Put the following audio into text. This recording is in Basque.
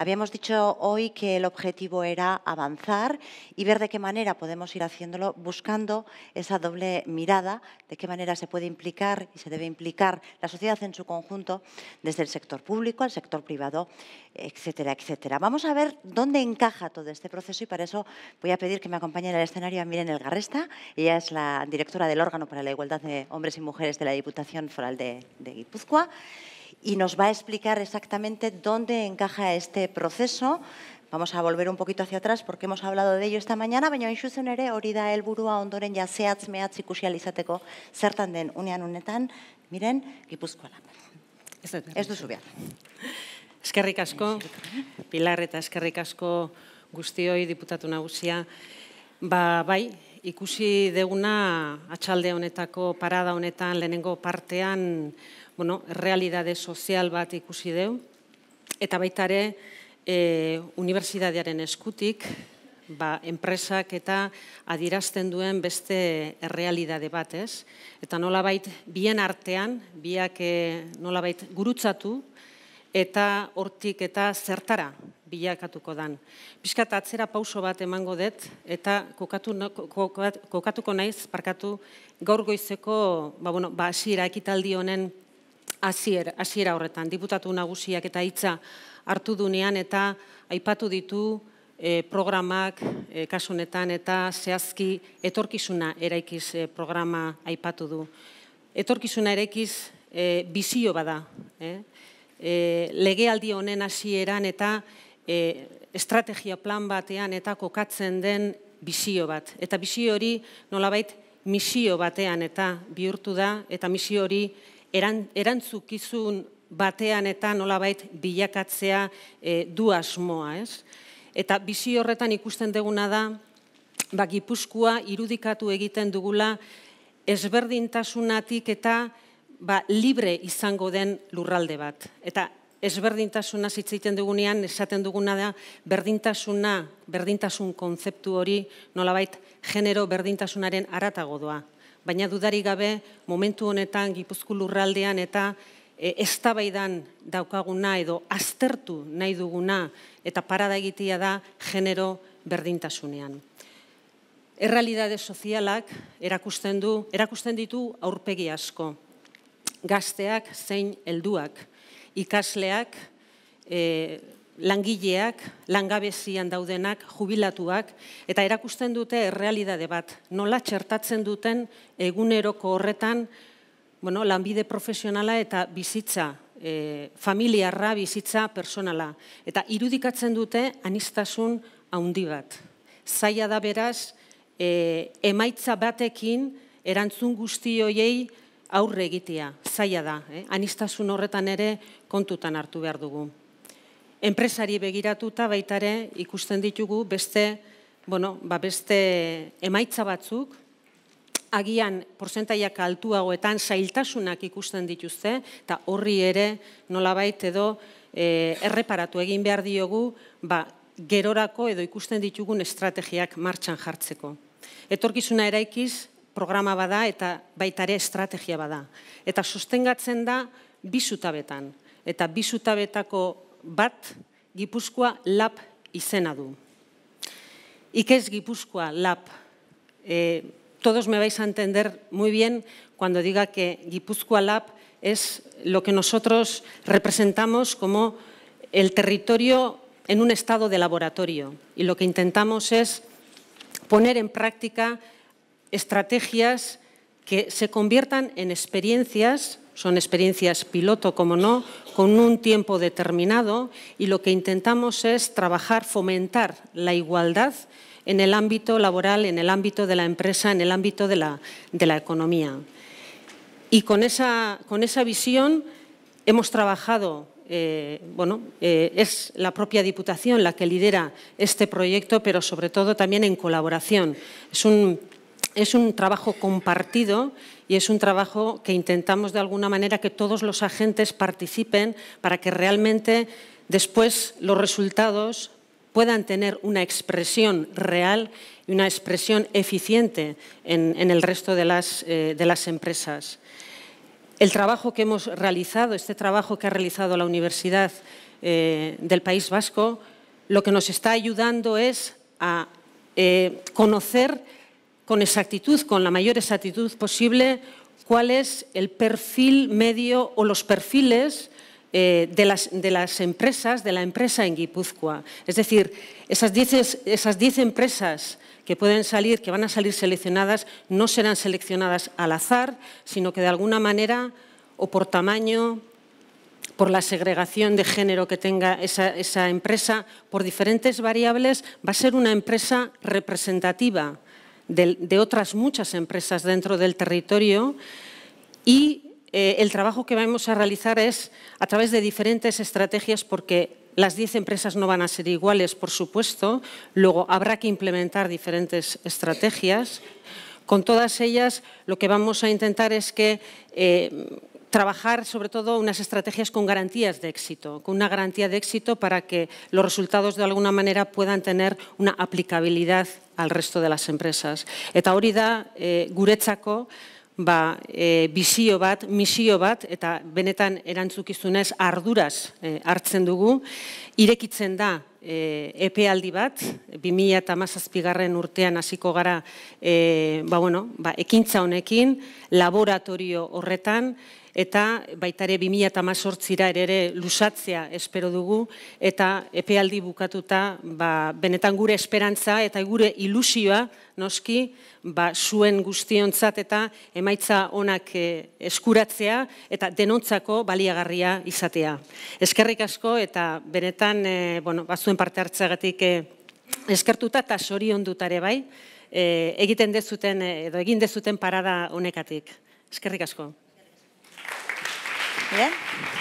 Habíamos dicho hoy que el objetivo era avanzar y ver de qué manera podemos ir haciéndolo buscando esa doble mirada, de qué manera se puede implicar y se debe implicar la sociedad en su conjunto, desde el sector público al sector privado, etcétera, etcétera. Vamos a ver dónde encaja todo este proceso y para eso voy a pedir que me acompañe en el escenario a Miren Elgarresta. Ella es la directora del órgano para la igualdad de hombres y mujeres de la Diputación Foral de, de Guipúzcoa. y nos va a explicar exactamente dónde encaja este proceso. Vamos a volver un poquito hacia atrás porque hemos hablado de ello esta mañana. Baina, en ere, hori da el burua ondoren ya seatz mehatz ikusi alizateko zertan den unean unetan. Miren, Gipuzkoa lan. Ez du behar. Eskerrik asko, Pilar eta eskerrik asko guztioi diputatu nagusia. Ba, bai, ikusi deguna atxalde honetako parada honetan lehenengo partean bueno, realidade sozial bat ikusi deu, eta baita ere, e, universidadearen eskutik, ba, enpresak eta adierazten duen beste realidade bat, ez? Eta nola bait, bien artean, biak e, nola gurutzatu, eta hortik eta zertara bilakatuko dan. Piskat atzera pauso bat emango dut, eta kokatu, kokatuko naiz, parkatu gaur goizeko, ba, bueno, ba, ekitaldi honen Hasiera aziera horretan, diputatu nagusiak eta hitza hartu dunean eta aipatu ditu eh, programak e, eh, kasunetan eta zehazki etorkizuna eraikiz eh, programa aipatu du. Etorkizuna eraikiz bizio bada. E? legealdi honen hasieran eta e, estrategia plan batean eta kokatzen den bizio bat. Eta bizio hori nolabait misio batean eta bihurtu da eta misio hori erantzukizun batean eta nolabait bilakatzea e, du asmoa, ez? Eta bizi horretan ikusten duguna da, ba, gipuzkoa irudikatu egiten dugula ezberdintasunatik eta ba, libre izango den lurralde bat. Eta ezberdintasuna zitzeiten dugunean, esaten duguna da, berdintasuna, berdintasun kontzeptu hori, nolabait, genero berdintasunaren aratago doa baina dudarik gabe momentu honetan Gipuzko lurraldean eta ez eztabaidan daukaguna edo aztertu nahi duguna eta parada egitea da genero berdintasunean. Errealidade sozialak erakusten du, erakusten ditu aurpegi asko. Gazteak zein helduak, ikasleak, e, langileak, langabezian daudenak, jubilatuak, eta erakusten dute errealidade bat. Nola txertatzen duten eguneroko horretan bueno, lanbide profesionala eta bizitza, e, familiarra bizitza personala. Eta irudikatzen dute anistasun handi bat. Zaila da beraz, e, emaitza batekin erantzun guztioiei aurre egitea. Zaila da, eh? anistasun horretan ere kontutan hartu behar dugu enpresari begiratuta baitare ikusten ditugu beste, bueno, ba beste emaitza batzuk, agian porzentaiak altuagoetan zailtasunak ikusten dituzte, eta horri ere nolabait edo e, erreparatu egin behar diogu, ba, gerorako edo ikusten ditugun estrategiak martxan jartzeko. Etorkizuna eraikiz, programa bada eta baita ere estrategia bada. Eta sostengatzen da bizutabetan. Eta bizutabetako bat Gipuzkoa Lab y Senadu. ¿Y qué es Gipuzkoa Lap. Eh, todos me vais a entender muy bien cuando diga que Gipuzkoa Lap es lo que nosotros representamos como el territorio en un estado de laboratorio y lo que intentamos es poner en práctica estrategias que se conviertan en experiencias, son experiencias piloto, como no, con un tiempo determinado y lo que intentamos es trabajar, fomentar la igualdad en el ámbito laboral, en el ámbito de la empresa, en el ámbito de la, de la economía. Y con esa, con esa visión hemos trabajado eh, bueno, eh, es la propia Diputación la que lidera este proyecto, pero sobre todo también en colaboración. Es un es un trabajo compartido y es un trabajo que intentamos de alguna manera que todos los agentes participen para que realmente después los resultados puedan tener una expresión real y una expresión eficiente en, el resto eh, de las, empresas. El trabajo que hemos realizado, este trabajo que ha realizado la Universidad eh, del País Vasco, lo que nos está ayudando es a eh, conocer con exactitud, con la mayor exactitud posible, cuál es el perfil medio o los perfiles eh, de, las, empresas, de la empresa en Guipúzcoa. Es decir, esas 10 diez empresas que pueden salir, que van a salir seleccionadas, no serán seleccionadas al azar, sino que de alguna manera, o por tamaño, por la segregación de género que tenga esa empresa, por diferentes variables, va a ser una empresa representativa de, otras muchas empresas dentro del territorio y eh, el trabajo que vamos a realizar es a través de diferentes estrategias porque las 10 empresas no van a ser iguales, por supuesto. Luego habrá que implementar diferentes estrategias. Con todas ellas lo que vamos a intentar es que eh, trabajar sobre todo unas estrategias con garantías de éxito, con una garantía de éxito para que los resultados de alguna manera puedan tener una aplicabilidad al resto de las empresas. Eta eh, ba, e, bizio bat, misio bat, eta benetan erantzukizunez arduraz e, hartzen dugu, irekitzen da e, epealdi bat, 2000 eta urtean hasiko gara, e, ba, bueno, ba, ekintza honekin, laboratorio horretan, eta baitare 2000 eta mazortzira ere, ere lusatzea espero dugu, eta epealdi bukatuta, ba, benetan gure esperantza eta gure ilusioa noski, ba, zuen guztiontzat eta emaitza onak eh, eskuratzea eta denontzako baliagarria izatea. Eskerrik asko eta benetan, eh, bueno, ba, zuen parte hartzagatik eh, eskertuta eta sorion dutare bai, eh, egiten dezuten, eh, edo egin dezuten parada honekatik. Eskerrik asko. Eskerrik asko.